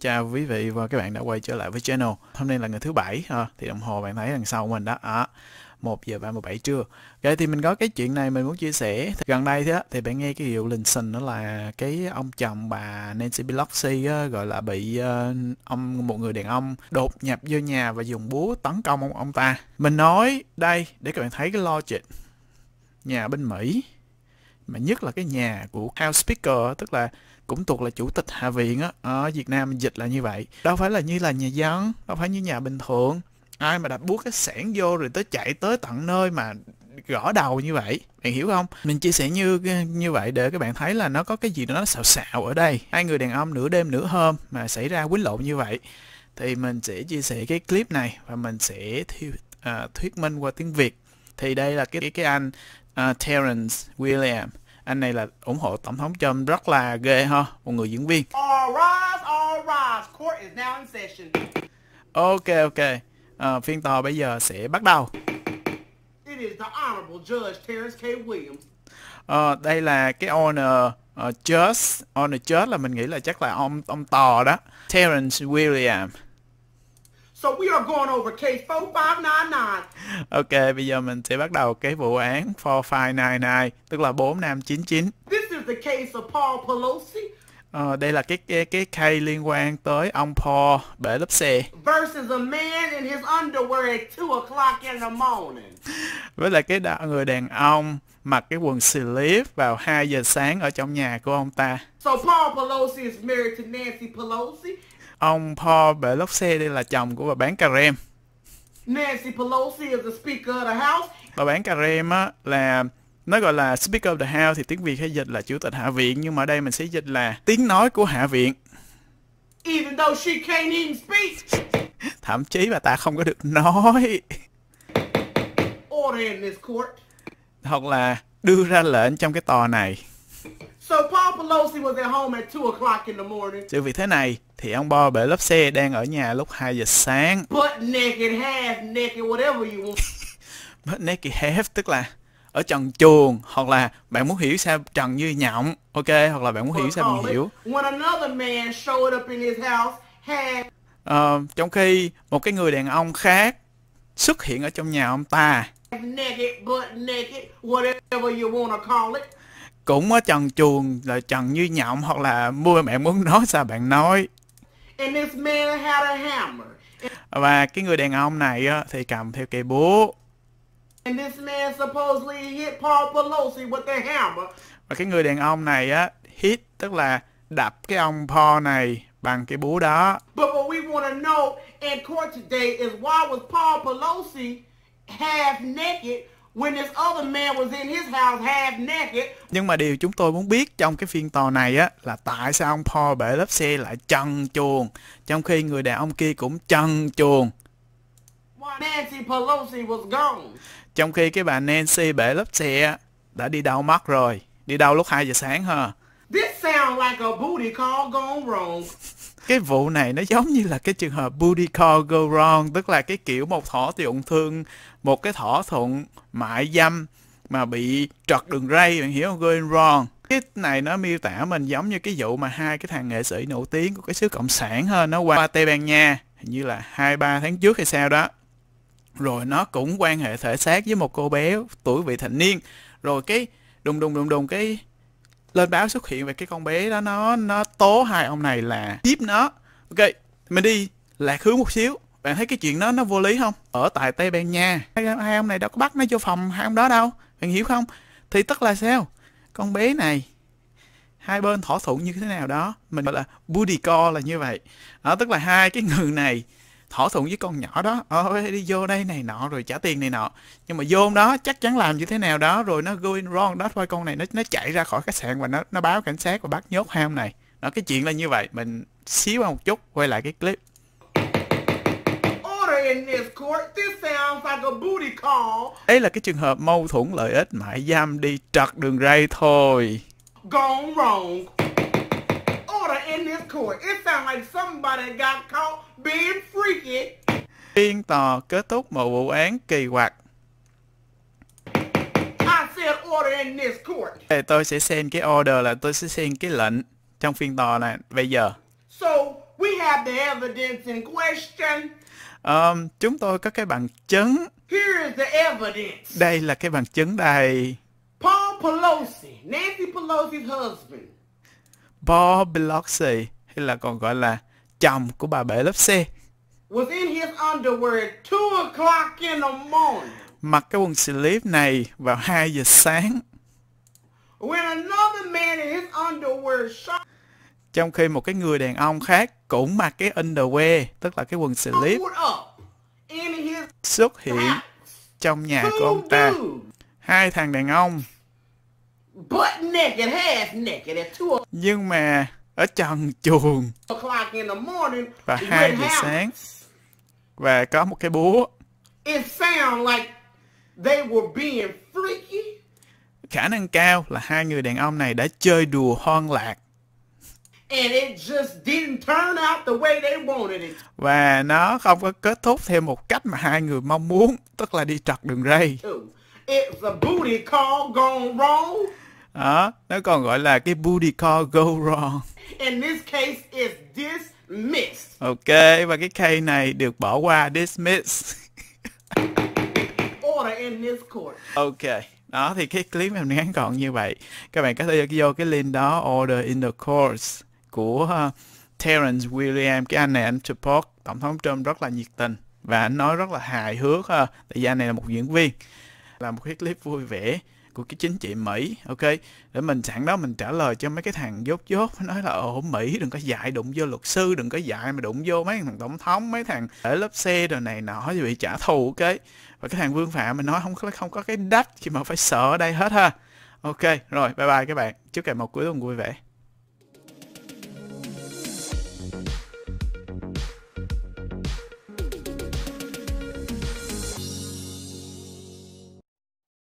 chào quý vị và các bạn đã quay trở lại với channel Hôm nay là ngày thứ bảy ha, à, thì đồng hồ bạn thấy đằng sau mình đó à, 1 giờ 37 trưa Vậy thì mình có cái chuyện này mình muốn chia sẻ thì Gần đây thì, thì bạn nghe cái hiệu lình xình đó là cái ông chồng bà Nancy Pelosi á, gọi là bị uh, ông một người đàn ông đột nhập vô nhà và dùng búa tấn công ông, ông ta Mình nói đây để các bạn thấy cái logic Nhà bên Mỹ mà nhất là cái nhà của House Speaker tức là cũng thuộc là chủ tịch hạ viện á ở Việt Nam dịch là như vậy đâu phải là như là nhà dân đâu phải như nhà bình thường ai mà đặt buốt cái sản vô rồi tới chạy tới tận nơi mà gõ đầu như vậy bạn hiểu không mình chia sẻ như như vậy để các bạn thấy là nó có cái gì nó xào xạo ở đây hai người đàn ông nửa đêm nửa hôm mà xảy ra quýnh lộn như vậy thì mình sẽ chia sẻ cái clip này và mình sẽ thi, à, thuyết minh qua tiếng việt thì đây là cái cái anh uh, Terence William anh này là ủng hộ tổng thống Trump rất là ghê ha một người diễn viên all rise, all rise. Court is now in session. ok ok uh, phiên tòa bây giờ sẽ bắt đầu It is the Honorable Judge Terence K. Williams. Uh, đây là cái honor uh, ờ, judge honor judge là mình nghĩ là chắc là ông ông tòa đó Terrence William. So we are going over case 4599. Ok, bây giờ mình sẽ bắt đầu cái vụ án 4599, tức là 4599. This is the case of Paul Pelosi. Ờ, đây là cái cái cái case liên quan tới ông Paul bể lốp xe. Versus a man in his underwear at 2 o'clock in the morning. Với lại cái đà, người đàn ông mặc cái quần slip vào 2 giờ sáng ở trong nhà của ông ta. So Paul Pelosi is married to Nancy Pelosi Ông Paul Pelosi đây là chồng của bà bán cà rem. Nancy Pelosi is the Speaker of the House. Bà bán cà rem á là nó gọi là Speaker of the House thì tiếng Việt hay dịch là Chủ tịch Hạ viện nhưng mà ở đây mình sẽ dịch là tiếng nói của Hạ viện. Even though she can't even speak. Thậm chí bà ta không có được nói. Order in this court. Hoặc là đưa ra lệnh trong cái tòa này. So Paul Pelosi was at home at 2 o'clock in the morning. Sự việc thế này, thì ông Bo bể lốp xe đang ở nhà lúc 2 giờ sáng. Butt naked, half naked, whatever you want. Butt naked half tức là ở trần chuồng hoặc là bạn muốn hiểu sao trần như nhộng ok hoặc là bạn muốn hiểu sao bạn hiểu ờ, uh, trong khi một cái người đàn ông khác xuất hiện ở trong nhà ông ta cũng ở trần chuồng là trần như nhộng hoặc là mua bạn muốn nói sao bạn nói và cái người đàn ông này thì cầm theo cây búa. Và cái người đàn ông này á hit tức là đập cái ông Paul này bằng cái búa đó. But what we want to know in court today is why was Paul Pelosi half naked nhưng mà điều chúng tôi muốn biết trong cái phiên tòa này á là tại sao ông Paul bể lớp xe lại trần chuồng trong khi người đàn ông kia cũng trần chuồng. Trong khi cái bà Nancy bể lớp xe đã đi đâu mất rồi, đi đâu lúc 2 giờ sáng hả This sounds like a booty call gone wrong cái vụ này nó giống như là cái trường hợp booty call go wrong tức là cái kiểu một thỏa thuận thương một cái thỏa thuận mại dâm mà bị trật đường ray bạn hiểu không going wrong cái này nó miêu tả mình giống như cái vụ mà hai cái thằng nghệ sĩ nổi tiếng của cái xứ cộng sản hơn nó qua tây ban nha hình như là hai ba tháng trước hay sao đó rồi nó cũng quan hệ thể xác với một cô bé tuổi vị thành niên rồi cái đùng đùng đùng đùng cái lên báo xuất hiện về cái con bé đó nó nó tố hai ông này là tiếp nó ok mình đi lạc hướng một xíu bạn thấy cái chuyện đó nó vô lý không ở tại tây ban nha hai, hai ông này đâu có bắt nó vô phòng hai ông đó đâu bạn hiểu không thì tức là sao con bé này hai bên thỏa thuận như thế nào đó mình gọi là booty call là như vậy đó tức là hai cái người này thỏa thuận với con nhỏ đó ờ, ôi đi vô đây này nọ rồi trả tiền này nọ nhưng mà vô đó chắc chắn làm như thế nào đó rồi nó going wrong đó thôi con này nó nó chạy ra khỏi khách sạn và nó nó báo cảnh sát và bắt nhốt ham này nó cái chuyện là như vậy mình xíu qua một chút quay lại cái clip ấy là cái trường hợp mâu thuẫn lợi ích mãi giam đi trật đường ray thôi. Gone wrong water in this court. It sounds like somebody got caught being freaky. Phiên tòa kết thúc một vụ án kỳ quặc. I said order in this court. Tôi sẽ xem cái order là tôi sẽ xem cái lệnh trong phiên tòa này bây giờ. So we have the evidence in question. Um, chúng tôi có cái bằng chứng. Here is the evidence. Đây là cái bằng chứng đây. Paul Pelosi, Nancy Pelosi's husband. Paul Biloxi hay là còn gọi là chồng của bà Biloxi was in his underwear 2 in the morning. Mặc cái quần slip này vào 2 giờ sáng. When another man in his underwear shot trong khi một cái người đàn ông khác cũng mặc cái underwear, tức là cái quần slip, xuất hiện trong nhà của ông ta. Hai thằng đàn ông butt naked, half naked at two Nhưng mà ở trần chuồng và hai giờ sáng và có một cái búa. It sound like they were being freaky. Khả năng cao là hai người đàn ông này đã chơi đùa hoang lạc. And it just didn't turn out the way they wanted it. Và nó không có kết thúc theo một cách mà hai người mong muốn, tức là đi trật đường ray. It a booty call gone wrong đó nó còn gọi là cái booty call go wrong in this case is dismissed ok và cái case này được bỏ qua dismiss order in this court ok đó thì cái clip mình ngắn gọn như vậy các bạn có thể vô cái link đó order in the courts của uh, Terence William cái anh này anh support tổng thống Trump rất là nhiệt tình và anh nói rất là hài hước ha ờ, tại vì anh này là một diễn viên là một cái clip vui vẻ của cái chính trị Mỹ ok để mình sẵn đó mình trả lời cho mấy cái thằng dốt dốt nói là ồ Mỹ đừng có dạy đụng vô luật sư đừng có dạy mà đụng vô mấy thằng tổng thống mấy thằng ở lớp xe rồi này nọ bị trả thù ok và cái thằng Vương Phạm mình nói không có không có cái đách khi mà phải sợ ở đây hết ha ok rồi bye bye các bạn chúc cả một cuối tuần vui vẻ